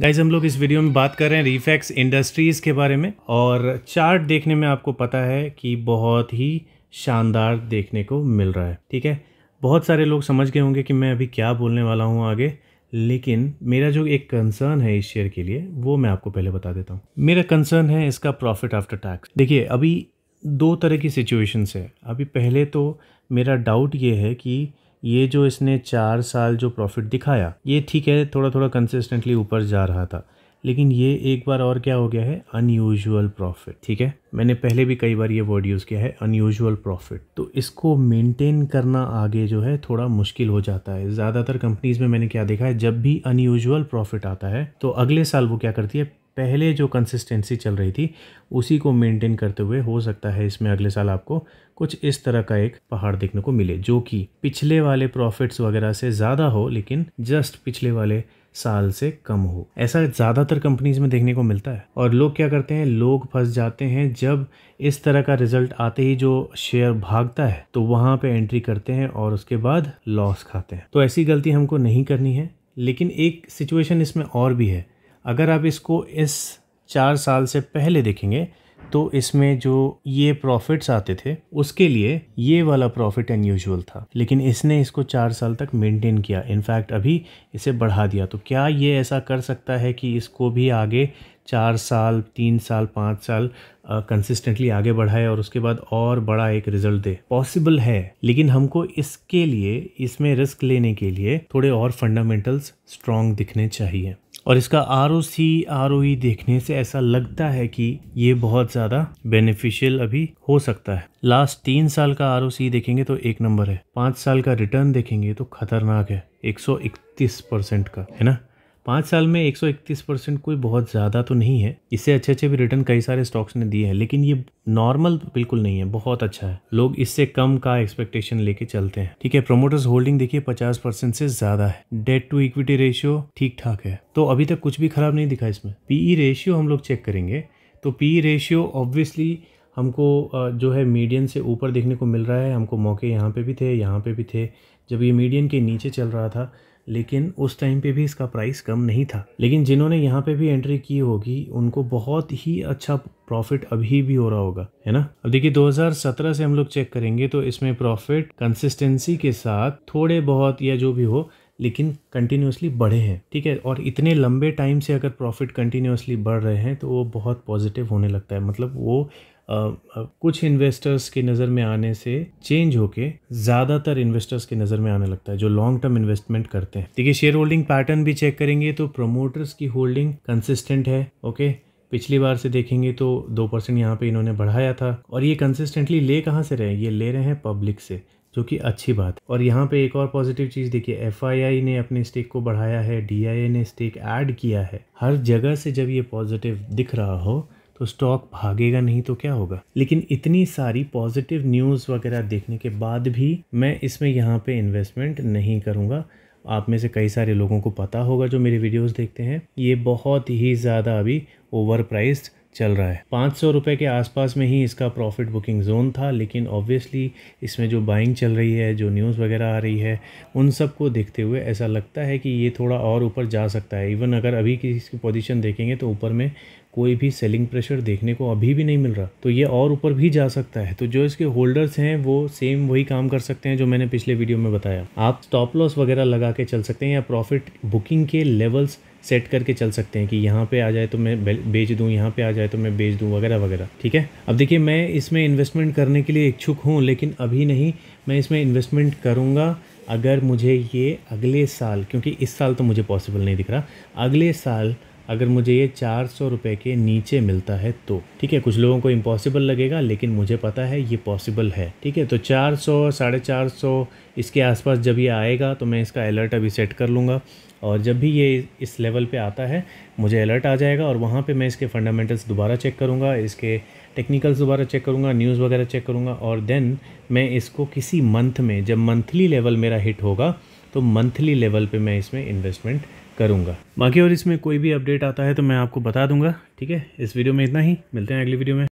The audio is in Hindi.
गाइज हम लोग इस वीडियो में बात कर रहे हैं रिफैक्स इंडस्ट्रीज़ के बारे में और चार्ट देखने में आपको पता है कि बहुत ही शानदार देखने को मिल रहा है ठीक है बहुत सारे लोग समझ गए होंगे कि मैं अभी क्या बोलने वाला हूँ आगे लेकिन मेरा जो एक कंसर्न है इस शेयर के लिए वो मैं आपको पहले बता देता हूँ मेरा कंसर्न है इसका प्रॉफिट आफ्टर टैक्स देखिए अभी दो तरह की सिचुएशंस है अभी पहले तो मेरा डाउट ये है कि ये जो इसने चार साल जो प्रॉफिट दिखाया ये ठीक है थोड़ा थोड़ा कंसिस्टेंटली ऊपर जा रहा था लेकिन ये एक बार और क्या हो गया है अनयूजुअल प्रॉफिट ठीक है मैंने पहले भी कई बार ये वर्ड यूज़ किया है अनयूजुअल प्रॉफिट तो इसको मेंटेन करना आगे जो है थोड़ा मुश्किल हो जाता है ज़्यादातर कंपनीज में मैंने क्या देखा है जब भी अनयूजुअल प्रॉफिट आता है तो अगले साल वो क्या करती है पहले जो कंसिस्टेंसी चल रही थी उसी को मेंटेन करते हुए हो सकता है इसमें अगले साल आपको कुछ इस तरह का एक पहाड़ देखने को मिले जो कि पिछले वाले प्रॉफिट्स वगैरह से ज़्यादा हो लेकिन जस्ट पिछले वाले साल से कम हो ऐसा ज़्यादातर कंपनीज में देखने को मिलता है और लोग क्या करते हैं लोग फंस जाते हैं जब इस तरह का रिजल्ट आते ही जो शेयर भागता है तो वहाँ पे एंट्री करते हैं और उसके बाद लॉस खाते हैं तो ऐसी गलती हमको नहीं करनी है लेकिन एक सिचुएशन इसमें और भी है अगर आप इसको इस चार साल से पहले देखेंगे तो इसमें जो ये प्रॉफिट्स आते थे उसके लिए ये वाला प्रॉफिट अनयूजल था लेकिन इसने इसको चार साल तक मेंटेन किया इनफैक्ट अभी इसे बढ़ा दिया तो क्या ये ऐसा कर सकता है कि इसको भी आगे चार साल तीन साल पाँच साल कंसिस्टेंटली आगे बढ़ाए और उसके बाद और बड़ा एक रिजल्ट दे पॉसिबल है लेकिन हमको इसके लिए इसमें रिस्क लेने के लिए थोड़े और फंडामेंटल्स स्ट्रॉन्ग दिखने चाहिए और इसका R O C R O ई देखने से ऐसा लगता है कि ये बहुत ज़्यादा बेनिफिशियल अभी हो सकता है लास्ट तीन साल का आर ओ सी देखेंगे तो एक नंबर है पाँच साल का रिटर्न देखेंगे तो खतरनाक है एक सौ इकतीस परसेंट का है ना पाँच साल में 131 परसेंट कोई बहुत ज़्यादा तो नहीं है इससे अच्छे अच्छे भी रिटर्न कई सारे स्टॉक्स ने दिए हैं लेकिन ये नॉर्मल बिल्कुल नहीं है बहुत अच्छा है लोग इससे कम का एक्सपेक्टेशन लेके चलते हैं ठीक है प्रोमोटर्स होल्डिंग देखिए 50 परसेंट से ज़्यादा है डेट टू इक्विटी रेशियो ठीक ठाक है तो अभी तक कुछ भी खराब नहीं दिखा इसमें पीई रेशियो e हम लोग चेक करेंगे तो पी रेशियो ऑब्वियसली हमको जो है मीडियन से ऊपर देखने को मिल रहा है हमको मौके यहाँ पे भी थे यहाँ पे भी थे जब ये मीडियन के नीचे चल रहा था लेकिन उस टाइम पे भी इसका प्राइस कम नहीं था लेकिन जिन्होंने यहाँ पे भी एंट्री की होगी उनको बहुत ही अच्छा प्रॉफिट अभी भी हो रहा होगा है ना अब देखिए 2017 से हम लोग चेक करेंगे तो इसमें प्रॉफिट कंसिस्टेंसी के साथ थोड़े बहुत या जो भी हो लेकिन कंटिन्यूसली बढ़े हैं ठीक है और इतने लंबे टाइम से अगर प्रॉफिट कंटिन्यूसली बढ़ रहे हैं तो वो बहुत पॉजिटिव होने लगता है मतलब वो Uh, uh, कुछ इन्वेस्टर्स की नज़र में आने से चेंज होके ज़्यादातर इन्वेस्टर्स की नज़र में आने लगता है जो लॉन्ग टर्म इन्वेस्टमेंट करते हैं देखिए शेयर होल्डिंग पैटर्न भी चेक करेंगे तो प्रोमोटर्स की होल्डिंग कंसिस्टेंट है ओके पिछली बार से देखेंगे तो दो परसेंट यहाँ पर इन्होंने बढ़ाया था और ये कंसिस्टेंटली ले कहाँ से रहे ये ले रहे हैं पब्लिक से जो कि अच्छी बात है और यहाँ पे एक और पॉजिटिव चीज़ देखिए एफ ने अपने स्टेक को बढ़ाया है डी ने स्टेक ऐड किया है हर जगह से जब ये पॉजिटिव दिख रहा हो तो स्टॉक भागेगा नहीं तो क्या होगा लेकिन इतनी सारी पॉजिटिव न्यूज़ वगैरह देखने के बाद भी मैं इसमें यहाँ पे इन्वेस्टमेंट नहीं करूँगा आप में से कई सारे लोगों को पता होगा जो मेरे वीडियोस देखते हैं ये बहुत ही ज़्यादा अभी ओवर प्राइस्ड चल रहा है पाँच सौ रुपये के आसपास में ही इसका प्रॉफिट बुकिंग जोन था लेकिन ऑब्वियसली इसमें जो बाइंग चल रही है जो न्यूज़ वगैरह आ रही है उन सब को देखते हुए ऐसा लगता है कि ये थोड़ा और ऊपर जा सकता है इवन अगर अभी किसी की पोजीशन देखेंगे तो ऊपर में कोई भी सेलिंग प्रेशर देखने को अभी भी नहीं मिल रहा तो ये और ऊपर भी जा सकता है तो जो इसके होल्डर्स हैं वो सेम वही काम कर सकते हैं जो मैंने पिछले वीडियो में बताया आप स्टॉप लॉस वगैरह लगा के चल सकते हैं या प्रॉफिट बुकिंग के लेवल्स सेट करके चल सकते हैं कि यहाँ पे आ जाए तो मैं बेच दूँ यहाँ पे आ जाए तो मैं बेच दूँ वगैरह वगैरह ठीक है अब देखिए मैं इसमें इन्वेस्टमेंट करने के लिए इच्छुक हूँ लेकिन अभी नहीं मैं इसमें इन्वेस्टमेंट करूँगा अगर मुझे ये अगले साल क्योंकि इस साल तो मुझे पॉसिबल नहीं दिख रहा अगले साल अगर मुझे ये चार सौ रुपये के नीचे मिलता है तो ठीक है कुछ लोगों को इम्पॉसिबल लगेगा लेकिन मुझे पता है ये पॉसिबल है ठीक है तो चार सौ साढ़े चार सौ इसके आसपास जब ये आएगा तो मैं इसका अलर्ट अभी सेट कर लूँगा और जब भी ये इस लेवल पे आता है मुझे अलर्ट आ जाएगा और वहाँ पे मैं इसके फंडामेंटल्स दोबारा चेक करूँगा इसके टेक्निकल्स दोबारा चेक करूँगा न्यूज़ वगैरह चेक करूँगा और देन मैं इसको किसी मंथ में जब मंथली लेवल मेरा हिट होगा तो मंथली लेवल पे मैं इसमें इन्वेस्टमेंट करूँगा बाकी और इसमें कोई भी अपडेट आता है तो मैं आपको बता दूंगा ठीक है इस वीडियो में इतना ही मिलते हैं अगली वीडियो में